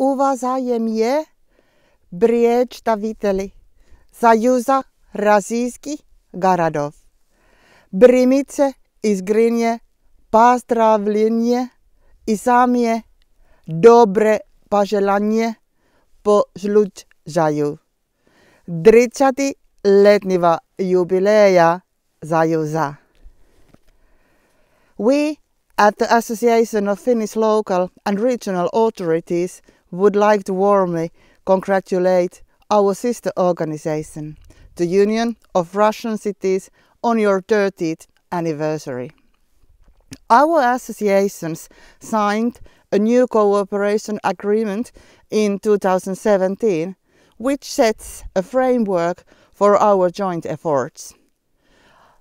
We at the Association of Finnish Local and Regional Authorities – would like to warmly congratulate our sister organization, the Union of Russian Cities, on your 30th anniversary. Our associations signed a new cooperation agreement in 2017, which sets a framework for our joint efforts.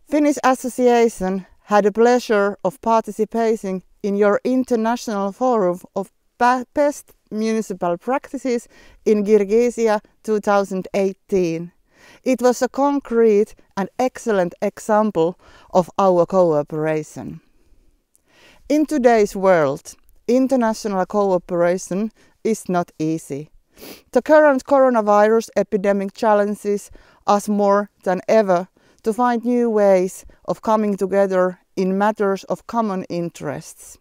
Finnish Association had the pleasure of participating in your International Forum of Best Municipal Practices in Girgesia 2018. It was a concrete and excellent example of our cooperation. In today's world, international cooperation is not easy. The current coronavirus epidemic challenges us more than ever to find new ways of coming together in matters of common interests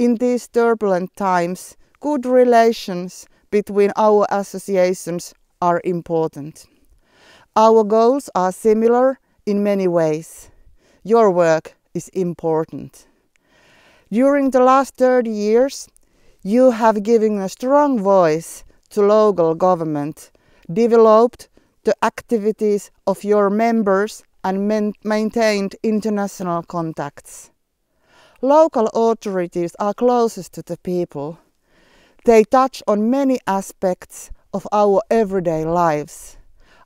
in these turbulent times, good relations between our associations are important. Our goals are similar in many ways. Your work is important. During the last 30 years, you have given a strong voice to local government, developed the activities of your members and maintained international contacts. Local authorities are closest to the people. They touch on many aspects of our everyday lives.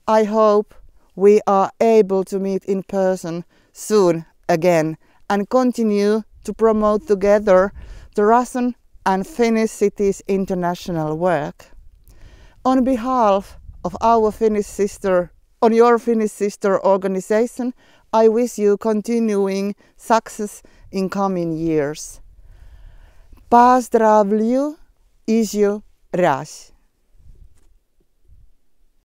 I hope we are able to meet in person soon again and continue to promote together the Russian and Finnish cities' international work. On behalf of our Finnish sister, on your Finnish sister organization, I wish you continuing success in coming years. Поздравлю еще раз.